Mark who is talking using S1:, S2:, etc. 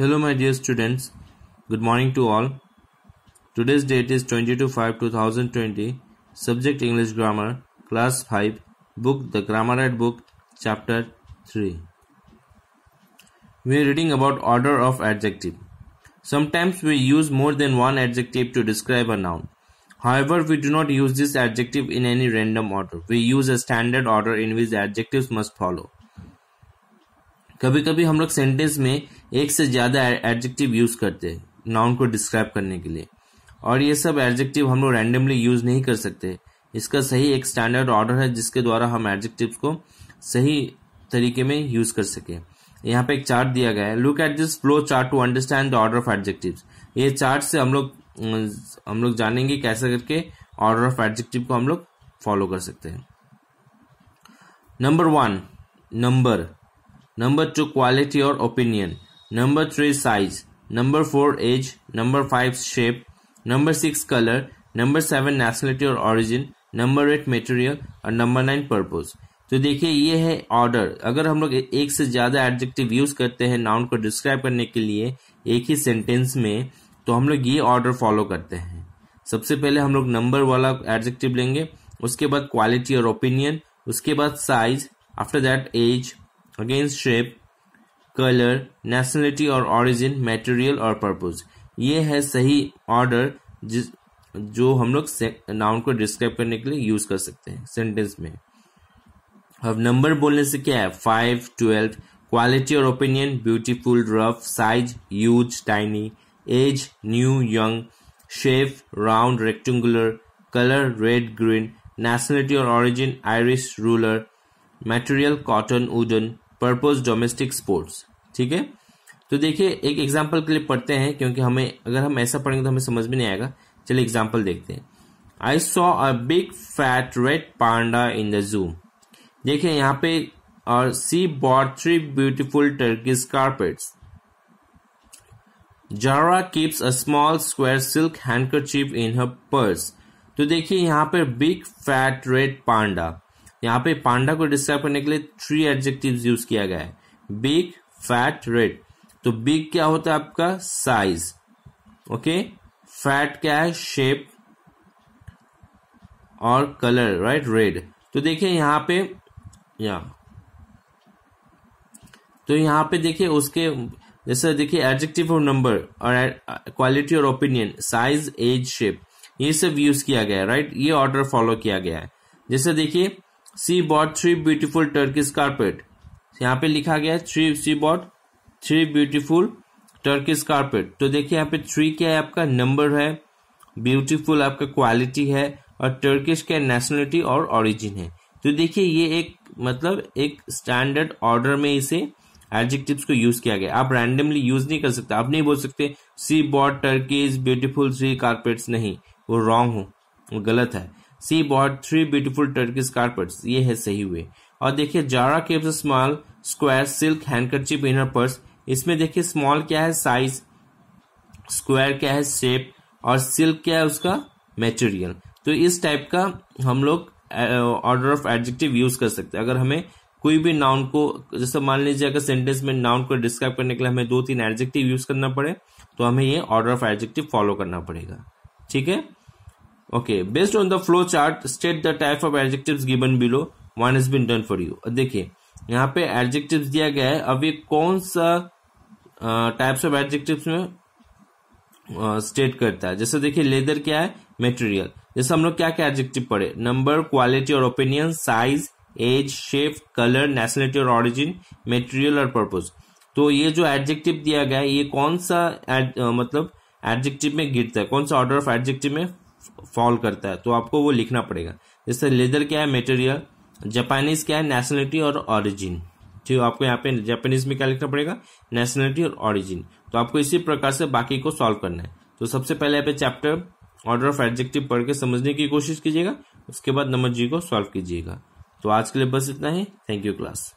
S1: Hello my dear students, good morning to all. Today's date is 22-5-2020, subject English Grammar, class 5, book The Grammarite Book, chapter 3. We are reading about order of adjective. Sometimes we use more than one adjective to describe a noun. However, we do not use this adjective in any random order. We use a standard order in which adjectives must follow. कभी कभी हम लोग sentence में एक से ज़्यादा adjective use करते हैं नाउन को डिस्क्राइब करने के लिए और ये सब एडजेक्टिव हम लोग रैंडमली यूज़ नहीं कर सकते इसका सही एक स्टैंडर्ड ऑर्डर है जिसके द्वारा हम एडजेक्टिव को सही तरीके में यूज़ कर सके यहाँ पे एक चार्ट दिया गया है look at this flow chart to understand the order of adjective ये चार्ट से हम लोग हम लोग जानेंगे कैसे करके ऑर्डर ऑफ एडजेक्टिव को हम लोग फॉलो कर सकते हैं number one number number two quality और opinion number three size number four age number five shape number six colour number seven nationality और ऑरिजिन नंबर एट मेटेरियल और नंबर नाइन पर्पज तो देखिए ये है ऑर्डर अगर हम लोग एक से ज्यादा एडजेक्टिव यूज करते हैं नाउन को डिस्क्राइब करने के लिए एक ही सेंटेंस में तो हम लोग ये ऑर्डर फॉलो करते हैं सबसे पहले हम लोग नंबर वाला एडजेक्टिव लेंगे उसके बाद क्वालिटी और ओपिनियन उसके बाद size after that age against shape colour nationality और ऑरिजिन मेटेरियल और पर्पज ये है सही ऑर्डर जिस जो हम लोग नाउन को डिस्क्राइब करने के लिए यूज कर सकते हैं सेंटेंस में अब नंबर बोलने से क्या है फाइव ट्वेल्व क्वालिटी और opinion beautiful rough size use tiny age new young shape round rectangular colour red green nationality और origin Irish ruler material cotton wooden purpose domestic sports ठीक है तो देखिए एक एग्जाम्पल के लिए पढ़ते हैं क्योंकि हमें अगर हम ऐसा पढ़ेंगे तो हमें समझ में नहीं आएगा चलिए एग्जाम्पल देखते हैं I saw a big fat red panda in the zoo देखिए यहाँ पे और she bought three beautiful Turkish carpets Zara keeps a small square silk chip in her purse तो देखिए यहाँ पर बिग फैट रेड पांडा यहाँ पे पांडा को डिस्क्राइब करने के लिए थ्री एडजेक्टिव यूज किया गया है बिग फैट रेड तो बिग क्या होता है आपका साइज ओके फैट क्या है शेप और कलर राइट रेड तो देखिए यहां पे या तो यहाँ पे देखिए उसके जैसे देखिए एडजेक्टिव और नंबर और क्वालिटी और ओपिनियन साइज एज शेप ये सब यूज किया गया है राइट ये ऑर्डर फॉलो किया गया है जैसे देखिए she bought three beautiful Turkish carpet यहाँ पे लिखा गया है three she bought three beautiful Turkish carpet तो देखिए यहाँ पे थ्री क्या है आपका नंबर है ब्यूटीफुल आपका क्वालिटी है और टर्किश क्या नेशनलिटी और ओरिजिन है तो देखिए ये एक मतलब एक स्टैंडर्ड ऑर्डर में इसे एडजेक्टिव्स को यूज किया गया आप रैंडमली यूज नहीं कर सकते आप नहीं बोल सकते she bought Turkish beautiful three carpets नहीं वो रॉन्ग हो वो गलत है she bought three beautiful Turkish carpet ये है सही वे और देखिये Zara keeps small square silk chip in her purse इसमें देखिए स्मॉल क्या है साइज स्क्वायर क्या है शेप और सिल्क क्या है उसका मेटेरियल तो इस टाइप का हम लोग ऑर्डर ऑफ एडजेक्टिव यूज कर सकते हैं अगर हमें कोई भी नाउन को जैसे मान लीजिए अगर सेंटेंस में नाउन को डिस्क्राइब करने के लिए हमें दो तीन एडजेक्टिव यूज करना पड़े तो हमें ये ऑर्डर ऑफ एडजेक्टिव फॉलो करना पड़ेगा ठीक है okay based on the flow chart state the type of adjective given below one is been done for you देखिए यहाँ पे एडजेक्टिव दिया गया है अब ये कौन सा टाइप्स ऑफ एडजेक्टिव में स्टेट करता है जैसे देखिए लेदर क्या है मेटेरियल जैसे हम लोग क्या क्या एडजेक्टिव पढ़े नंबर क्वालिटी और opinion size age shape colour nationality और ऑरिजिन मेटेरियल और पर्पज तो ये जो एडजेक्टिव दिया गया है ये कौन सा आ, मतलब एडजेक्टिव में गिरता है कौन सा ऑर्डर ऑफ एडजेक्टिव में फॉल करता है तो आपको वो लिखना पड़ेगा जैसे लेदर क्या है मेटेरियल जापानीज क्या है नेशनलिटी और ऑरिजिन ठीक है आपको यहाँ पे जापानीज में क्या लिखना पड़ेगा नेशनलिटी और ऑरिजिन तो आपको इसी प्रकार से बाकी को सॉल्व करना है तो सबसे पहले यहाँ पे चैप्टर ऑर्डर ऑफ एडजेक्टिव पढ़ के समझने की कोशिश कीजिएगा उसके बाद नंबर जी को सॉल्व कीजिएगा तो आज के लिए बस इतना ही थैंक यू क्लास